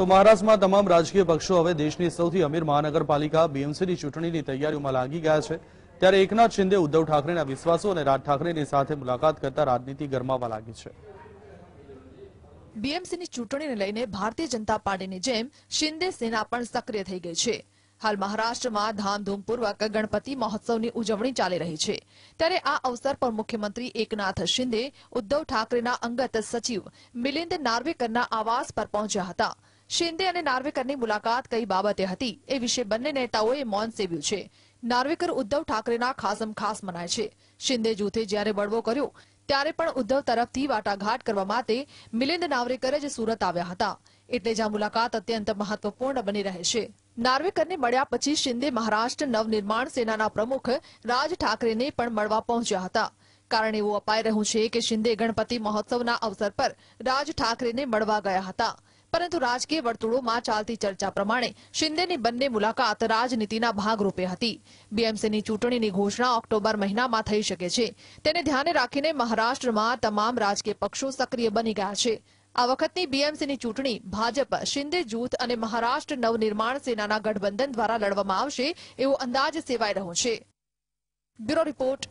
તો મહારાષ્ટ્રમાં તમામ રાજકીય પક્ષો હવે દેશની સૌથી અમીર મહાનગરપાલિકા બીએમસીની ચૂંટણીની તૈયારીઓમાં લાગી ગયા છે ત્યારે એકનાથ શિંદે ઉદ્ધવ ઠાકરેના વિશ્વાસો અને રાજ ઠાકરેની સાથે મુલાકાત કરતા રાજનીતિ ગરમાવા લાગી છે બીએમસીની ચૂંટણીને લઈને ભારતીય જનતા પાર્ટીની જેમ શિંદે સેના પણ સક્રિય થઈ ગઈ છે હાલ મહારાષ્ટ્રમાં ધામધૂમપૂર્વક ગણપતિ મહોત્સવની ઉજવણી ચાલી રહી છે ત્યારે આ અવસર પર મુખ્યમંત્રી એકનાથ શિંદે ઉદ્ધવ ઠાકરેના અંગત સચિવ મિલિંદ નાર્વેકરના આવાસ પર પહોંચ્યા હતા શિંદે અને નાર્વેકરની મુલાકાત કઈ બાબતે હતી એ વિશે બંને નેતાઓએ મૌન સેવ્યું છે નાર્વેકર ઉદ્ધવ ઠાકરેના ખાસમ ખાસ મનાય છે શિંદે જૂથે જ્યારે બળવો કર્યો ત્યારે પણ ઉદ્ધવ તરફથી વાટાઘાટ કરવા માટે મિલિંદ નાર્વેકર જ સુરત આવ્યા હતા એટલે જ આ મુલાકાત અત્યંત મહત્વપૂર્ણ બની રહે છે નાર્વેકરને મળ્યા પછી શિંદે મહારાષ્ટ્ર નવનિર્માણ સેનાના પ્રમુખ રાજ ઠાકરેને પણ મળવા પહોંચ્યા હતા કારણ એવું અપાઈ રહ્યું છે કે શિંદે ગણપતિ મહોત્સવના અવસર પર રાજ ઠાકરેને મળવા ગયા હતા પરંતુ રાજકીય વર્તુળોમાં ચાલતી ચર્ચા પ્રમાણે શિંદેની બંને મુલાકાત રાજનીતિના ભાગરૂપે હતી બીએમસીની ચૂંટણીની ઘોષણા ઓક્ટોબર મહિનામાં થઈ શકે છે તેને ધ્યાને રાખીને મહારાષ્ટ્રમાં તમામ રાજકીય પક્ષો સક્રિય બની ગયા છે આ વખતની બીએમસીની ચૂંટણી ભાજપ શિંદે જૂથ અને મહારાષ્ટ્ર નવનિર્માણ સેનાના ગઠબંધન દ્વારા લડવામાં આવશે એવો અંદાજ સેવાઈ રહ્યો છે બ્યુરો રિપોર્ટ